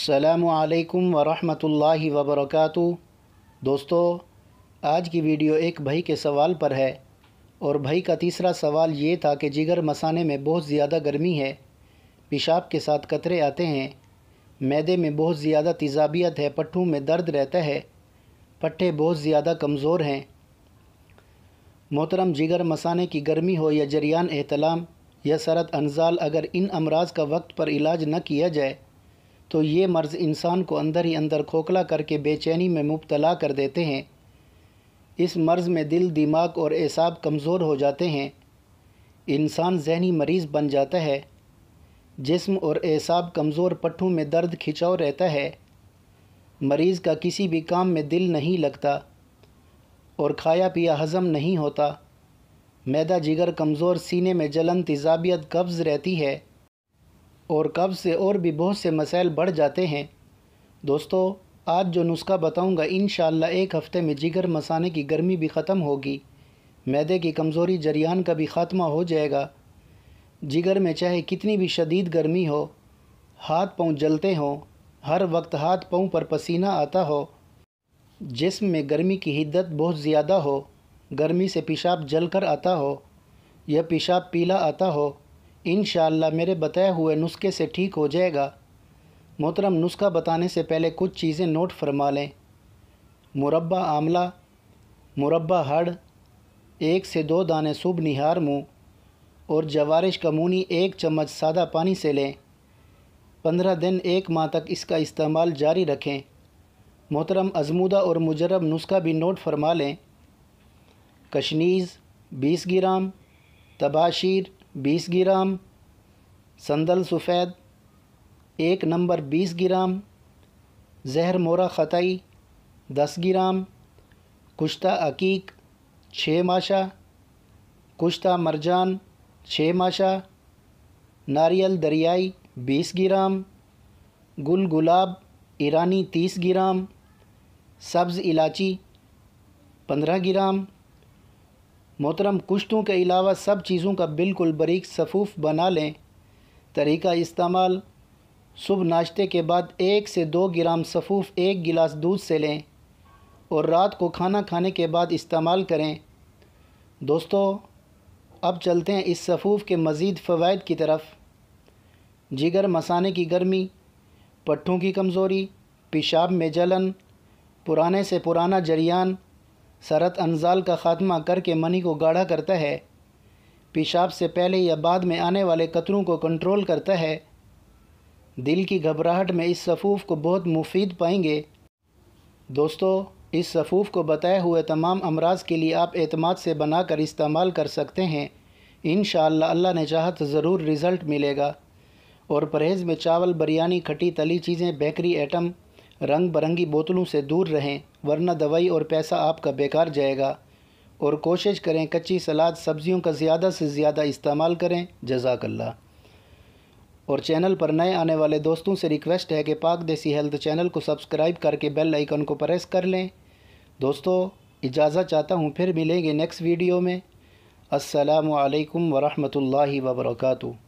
सलामकुम वरहमतुल्लाहि वबरकातु दोस्तों आज की वीडियो एक भाई के सवाल पर है और भाई का तीसरा सवाल ये था कि जिगर मसाने में बहुत ज़्यादा गर्मी है पेशाब के साथ कतरे आते हैं मैदे में बहुत ज़्यादा तेजाबियत है पट्ठों में दर्द रहता है पट्ठे बहुत ज़्यादा कमज़ोर हैं मोहतरम जिगर मसाने की गर्मी हो या जरियान एहतलाम या सरत अनजाल अगर इन अमराज का वक्त पर इलाज न किया जाए तो ये मर्ज़ इंसान को अंदर ही अंदर खोखला करके बेचैनी में मुबतला कर देते हैं इस मर्ज़ में दिल दिमाग और एसाब कमज़ोर हो जाते हैं इंसान जहनी मरीज़ बन जाता है जिस्म और एसाब कमज़ोर पट्टों में दर्द खिंचाव रहता है मरीज़ का किसी भी काम में दिल नहीं लगता और खाया पिया हज़म नहीं होता मैदा जिगर कमज़ोर सीने में जलन तजाबियत कब्ज़ रहती है और कब्ज़ से और भी बहुत से मसाइल बढ़ जाते हैं दोस्तों आज जो नुस्खा बताऊंगा इन एक हफ़्ते में जिगर मसाने की गर्मी भी ख़त्म होगी मैदे की कमज़ोरी जरियान का भी ख़ात्मा हो जाएगा जिगर में चाहे कितनी भी शदीद गर्मी हो हाथ पाँव जलते हों हर वक्त हाथ पाँव पर पसीना आता हो जिसम में गर्मी की हिद्दत बहुत ज़्यादा हो गर्मी से पेशाब जल कर आता हो यह पेशाब पीला आता हो इन मेरे बताए हुए नुस्खे से ठीक हो जाएगा मोहतरम नुस्खा बताने से पहले कुछ चीज़ें नोट फरमा लें मुरबा आमला मुरबा हड़ एक से दो दाने सुब निहार मुँह और जवारिश कमूनी एक चम्मच सादा पानी से लें पंद्रह दिन एक माह तक इसका इस्तेमाल जारी रखें मोहतरम अजमूदा और मुजरब नुस्खा भी नोट फरमा लें कशनीज़ बीस ग्राम तबाशीर बीस ग्राम संदल सफ़ेद एक नंबर बीस ग्राम जहर मोरा ख़तई दस ग्राम कुश्ता अकीक छः माशा कुश्ता मरजान छः माशा नारियल दरियाई बीस ग्राम गुल गुलाब ईरानी तीस ग्राम सब्ज़ इलाची पंद्रह ग्राम मोहतरम कुश्तों के अलावा सब चीज़ों का बिल्कुल बरीक सफ़ूफ़ बना लें तरीका इस्तेमाल सुबह नाश्ते के बाद एक से दो ग्राम सफ़ूफ़ एक गिलास दूध से लें और रात को खाना खाने के बाद इस्तेमाल करें दोस्तों अब चलते हैं इस सफ़ूफ़ के मज़ीद फ़वाद की तरफ जिगर मसाने की गर्मी पट्ठों की कमज़ोरी पेशाब में जलन पुराने से पुराना जरियान सरत अनजाल का खात्मा करके मनी को गाढ़ा करता है पेशाब से पहले या बाद में आने वाले कतरों को कंट्रोल करता है दिल की घबराहट में इस सफ़ूफ़ को बहुत मुफीद पाएंगे दोस्तों इस सफ़ूफ़ को बताए हुए तमाम अमराज के लिए आप एतमाद से बना कर इस्तेमाल कर सकते हैं इन अल्लाह ने चाह तो ज़रूर रिज़ल्ट मिलेगा और परहेज़ में चावल बिरयानी खटी तली चीज़ें बेकरी आइटम रंग बरंगी बोतलों से दूर रहें वरना दवाई और पैसा आपका बेकार जाएगा और कोशिश करें कच्ची सलाद सब्जियों का ज़्यादा से ज़्यादा इस्तेमाल करें जजाकल्ला और चैनल पर नए आने वाले दोस्तों से रिक्वेस्ट है कि पाक देसी हेल्थ चैनल को सब्सक्राइब करके बेल आइकन को प्रेस कर लें दोस्तों इजाज़त चाहता हूँ फिर मिलेंगे नेक्स्ट वीडियो में असलकम वरहमल वर्का